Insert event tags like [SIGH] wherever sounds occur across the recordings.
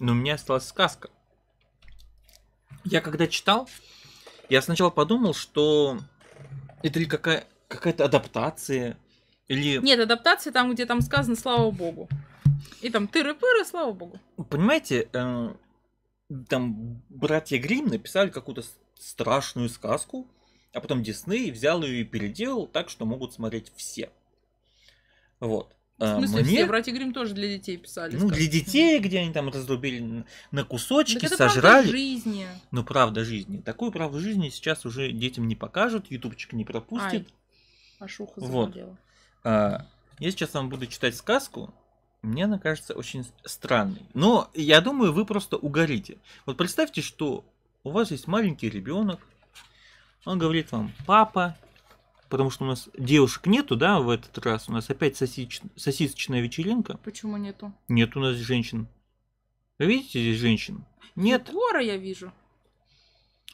но у меня осталась сказка. Я когда читал, я сначала подумал, что это ли какая- какая-то адаптация, или... Нет, адаптация там, где там сказано «Слава Богу». И там тыры-пыры, слава богу. Понимаете, э, там братья Грим написали какую-то страшную сказку, а потом Дисней взял ее и переделал так, что могут смотреть все. Вот. А, В смысле, мне... все братья Грим тоже для детей писали. Ну, для детей, где они там разрубили на кусочки, так это сожрали. Правда жизни. Ну, правда жизни. Такую правду жизни сейчас уже детям не покажут, ютубчик не пропустит. ашуха захудела. вот. а, Я сейчас вам буду читать сказку. Мне она кажется очень странной. Но я думаю, вы просто угорите. Вот представьте, что у вас есть маленький ребенок. Он говорит вам, папа, потому что у нас девушек нету, да, в этот раз. У нас опять сосич... сосисочная вечеринка. Почему нету? Нет у нас женщин. Вы видите здесь женщин? Нет. Егора я вижу.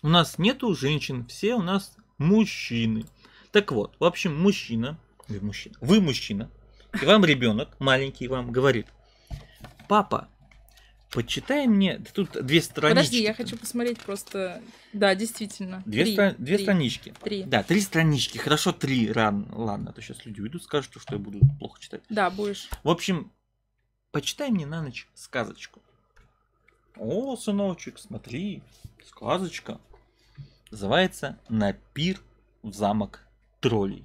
У нас нету женщин, все у нас мужчины. Так вот, в общем, мужчина, вы мужчина, вы мужчина, и вам ребенок маленький вам говорит, папа, Почитай мне. Тут две странички. Подожди, я хочу посмотреть просто. Да, действительно. Две, три, стра... две три, странички. Три. Да, три странички. Хорошо, три. Ран... Ладно, а то сейчас люди уйдут, скажут, что я буду плохо читать. Да, будешь. В общем, почитай мне на ночь сказочку. О, сыночек, смотри, сказочка. Называется «На пир в замок троллей».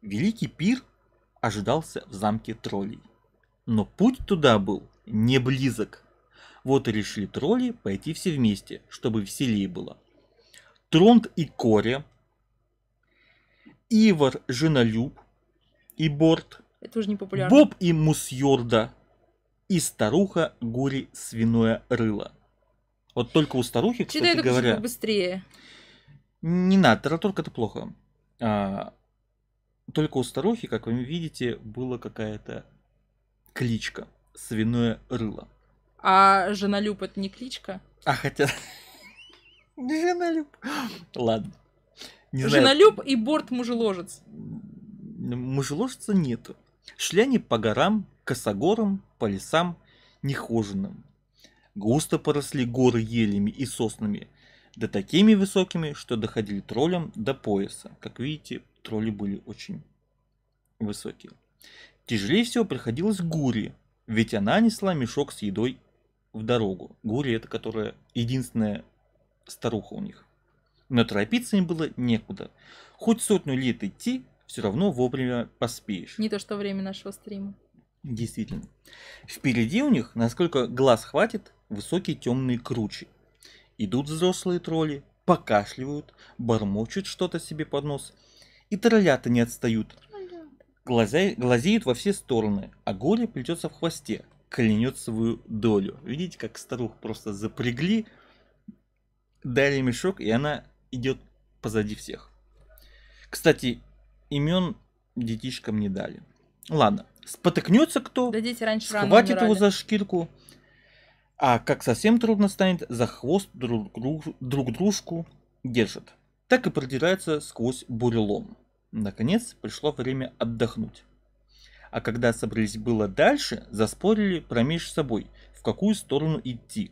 Великий пир ожидался в замке троллей. Но путь туда был не близок. Вот и решили тролли пойти все вместе, чтобы веселее было. Тронт и Коре, Ивар Женолюб и Борт, Это уже не популярно. Боб и Мусьорда и старуха Гури Свиное Рыло. Вот только у старухи, кстати Читай говоря... быстрее. Не надо, только это плохо. А, только у старухи, как вы видите, была какая-то кличка свиное рыло. А женолюб это не кличка? А хотя... [LAUGHS] Женолюб. Ладно. Не Женолюб знаю. и борт мужеложец. Мужеложца нету. Шли они по горам, косогорам, по лесам нехоженным. Густо поросли горы елями и соснами, да такими высокими, что доходили троллям до пояса. Как видите, тролли были очень высокие. Тяжелее всего приходилось гури, ведь она несла мешок с едой в дорогу. Гури это, которая единственная старуха у них. Но торопиться им было некуда. Хоть сотню лет идти, все равно вовремя поспеешь. Не то что время нашего стрима. Действительно. Впереди у них, насколько глаз хватит, высокие темные кручи. Идут взрослые тролли, покашливают, бормочут что-то себе под нос. И троллята не отстают – глазя, глазеют во все стороны, а горе плетется в хвосте, клянет свою долю. Видите, как старух просто запрягли, дали мешок, и она идет позади всех. Кстати, имен детишкам не дали. Ладно, спотыкнется кто, Дадите раньше схватит его за шкирку, а как совсем трудно станет, за хвост друг, друг, друг дружку держит. Так и продирается сквозь бурелом. Наконец пришло время отдохнуть. А когда собрались было дальше, заспорили промеж собой, в какую сторону идти.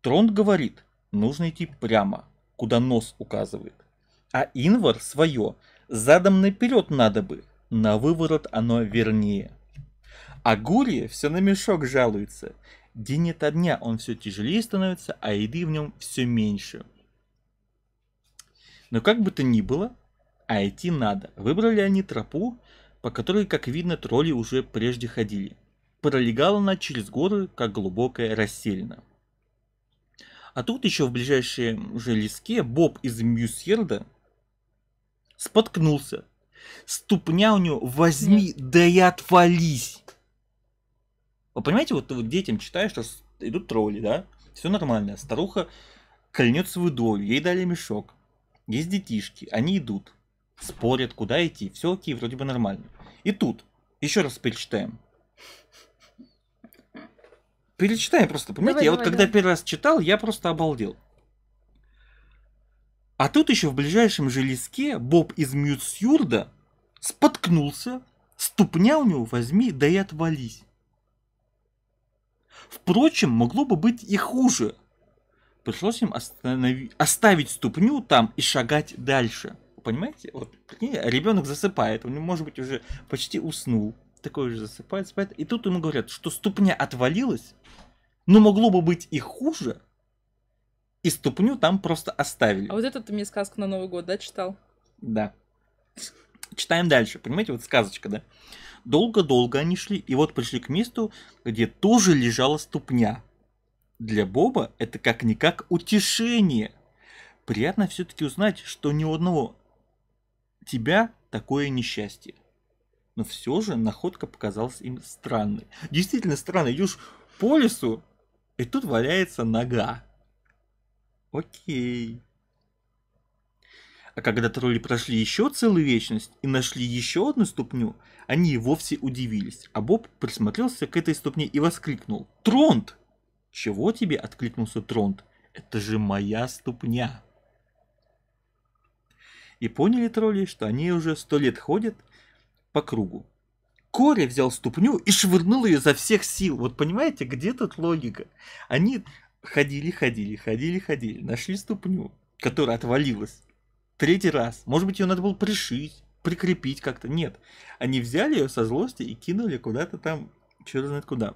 Тронт говорит, нужно идти прямо, куда нос указывает. А Инвар свое, задом наперед надо бы, на выворот оно вернее. А Гури все на мешок жалуется. День ото дня он все тяжелее становится, а еды в нем все меньше. Но как бы то ни было, а идти надо. Выбрали они тропу, по которой, как видно, тролли уже прежде ходили. Пролегала она через горы, как глубокая расселина. А тут еще в ближайшие же леске Боб из Мюсерда споткнулся. Ступня у него возьми, Нет. да и отвались. Вы понимаете, вот, вот детям читаешь, что идут тролли, да? Все нормально. Старуха кольнет свою долю, ей дали мешок. Есть детишки, они идут спорят, куда идти. Все окей, вроде бы нормально. И тут, еще раз перечитаем. Перечитаем просто, понимаете, давай, я давай, вот когда давай. первый раз читал, я просто обалдел. А тут еще в ближайшем железке Боб из Мютсюрда споткнулся, ступня у него возьми, да и отвались. Впрочем, могло бы быть и хуже. Пришлось им останови... оставить ступню там и шагать дальше понимаете, вот ребенок засыпает, он, может быть, уже почти уснул, такой уже засыпает, спает, и тут ему говорят, что ступня отвалилась, но могло бы быть и хуже, и ступню там просто оставили. А вот это ты мне сказку на Новый год, да, читал? Да. Читаем дальше, понимаете, вот сказочка, да? Долго-долго они шли, и вот пришли к месту, где тоже лежала ступня. Для Боба это как-никак утешение. Приятно все-таки узнать, что ни у одного тебя такое несчастье. Но все же находка показалась им странной. Действительно странно, идешь по лесу, и тут валяется нога. Окей. А когда тролли прошли еще целую вечность и нашли еще одну ступню, они вовсе удивились. А Боб присмотрелся к этой ступне и воскликнул. Тронт! Чего тебе откликнулся Тронт? Это же моя ступня и поняли тролли, что они уже сто лет ходят по кругу. Кори взял ступню и швырнул ее за всех сил. Вот понимаете, где тут логика? Они ходили, ходили, ходили, ходили, нашли ступню, которая отвалилась. Третий раз. Может быть, ее надо было пришить, прикрепить как-то. Нет. Они взяли ее со злости и кинули куда-то там, черт знает куда.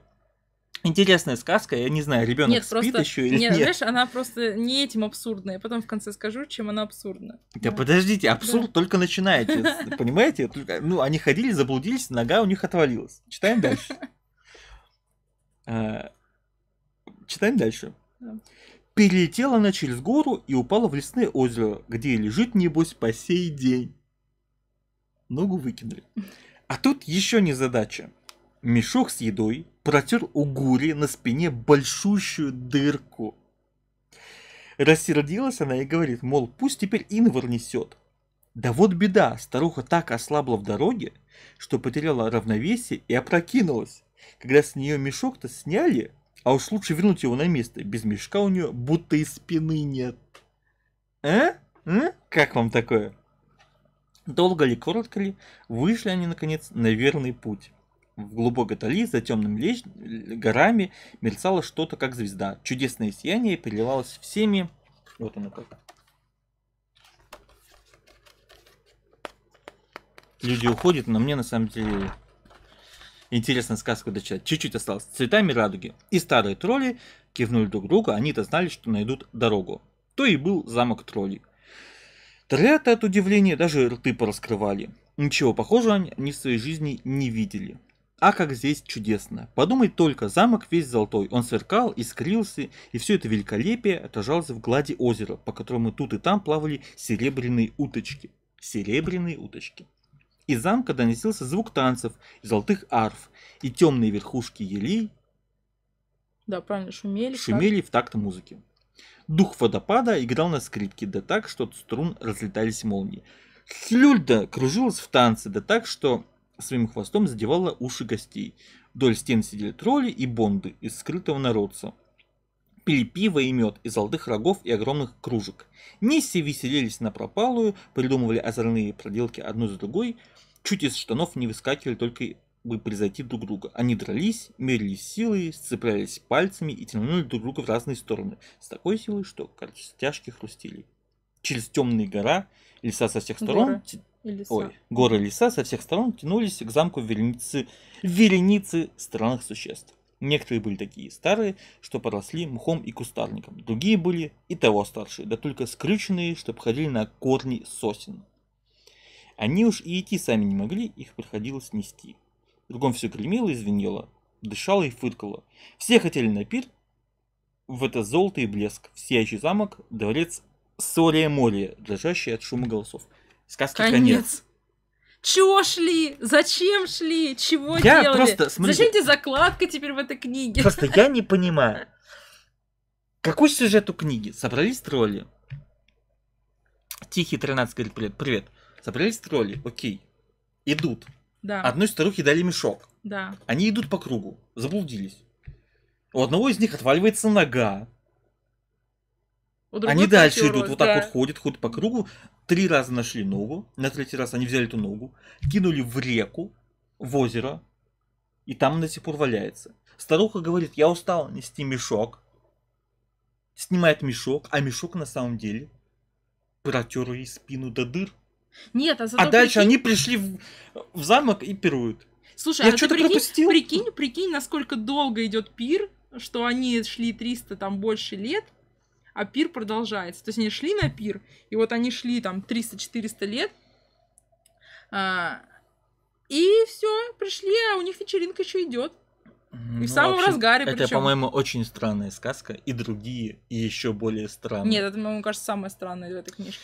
Интересная сказка, я не знаю, ребенок нет, спит просто, еще или нет, нет. Знаешь, она просто не этим абсурдная. Я потом в конце скажу, чем она абсурдна. Да, да. подождите, абсурд да. только начинаете. [LAUGHS] Понимаете? Ну, они ходили, заблудились, нога у них отвалилась. Читаем дальше. [LAUGHS] А, читаем дальше. Перелетела она через гору и упала в лесное озеро, где лежит, небось, по сей день. Ногу выкинули. [LAUGHS] А тут еще не задача. Мешок с едой, протер у Гури на спине большущую дырку. Рассердилась она и говорит, мол, пусть теперь Инвар несет. Да вот беда, старуха так ослабла в дороге, что потеряла равновесие и опрокинулась. Когда с нее мешок-то сняли, а уж лучше вернуть его на место, без мешка у нее будто и спины нет. Э? Э? Как вам такое? Долго ли, коротко ли, вышли они, наконец, на верный путь. В глубокой дали, за темными леч... горами, мерцало что-то, как звезда. Чудесное сияние переливалось всеми... Вот оно как. Люди уходят, но мне на самом деле интересно сказку дочитать. Чуть-чуть осталось. Цветами радуги. И старые тролли кивнули друг друга, они-то знали, что найдут дорогу. То и был замок троллей. Троллята от удивления даже рты пораскрывали. Ничего похожего они в своей жизни не видели. А как здесь чудесно. Подумай только, замок весь золотой. Он сверкал, искрился, и все это великолепие отражалось в глади озера, по которому тут и там плавали серебряные уточки. Серебряные уточки. Из замка доносился звук танцев, золотых арф, и темные верхушки елей да, правильно, шумели. Шумели так. в такт музыки. Дух водопада играл на скрипке, да так, что от струн разлетались молнии. Слюльда кружилась в танце, да так, что своим хвостом задевала уши гостей. Вдоль стен сидели тролли и бонды из скрытого народца. Пили пиво и мед из золотых рогов и огромных кружек. Несси веселились на пропалую, придумывали озорные проделки одну за другой. Чуть из штанов не выскакивали только бы призойти друг друга. Они дрались, мерились силой, сцеплялись пальцами и тянули друг друга в разные стороны, с такой силой, что стяжки хрустили. Через темные гора, леса со всех сторон, гора леса. Ой, горы и леса со всех сторон тянулись к замку вереницы, вереницы странных существ. Некоторые были такие старые, что поросли мхом и кустарником. Другие были и того старше, да только скрюченные, что походили на корни сосен. Они уж и идти сами не могли, их приходилось нести. Другом все гремело и звенело, дышало и фыркало. Все хотели на пир, в это золото и блеск, сияющий замок, дворец Сория-море, дрожащий от шума голосов. Сказки конец. конец. Чего шли? Зачем шли? Чего я делали? Просто, смотрите, Зачем тебе закладка теперь в этой книге? Просто я не понимаю. [LAUGHS] Какой сюжет у книги? Собрались тролли. Тихий 13 говорит, привет, привет. Собрались тролли, окей. Идут. Да. Одной старухе дали мешок. Да. Они идут по кругу, заблудились. У одного из них отваливается нога. Они дальше идут, вот да. так вот ходят, ходят по кругу. Три раза нашли ногу, на третий раз они взяли эту ногу, кинули в реку, в озеро, и там до сих пор валяется. Старуха говорит, я устал нести мешок, снимает мешок, а мешок на самом деле протер ей спину до дыр. Нет, а, зато а дальше прикинь... они пришли в, в замок и пируют. Слушай, а я а что-то прикинь, пропустил. Прикинь, прикинь, насколько долго идет пир, что они шли 300 там больше лет, а пир продолжается. То есть они шли на пир, и вот они шли там 300-400 лет, а, и все, пришли, а у них вечеринка еще идет. И ну, в самом общем, разгаре причем. Это, по-моему, очень странная сказка, и другие, и еще более странные. Нет, это, по-моему, кажется, самое странное в этой книжке.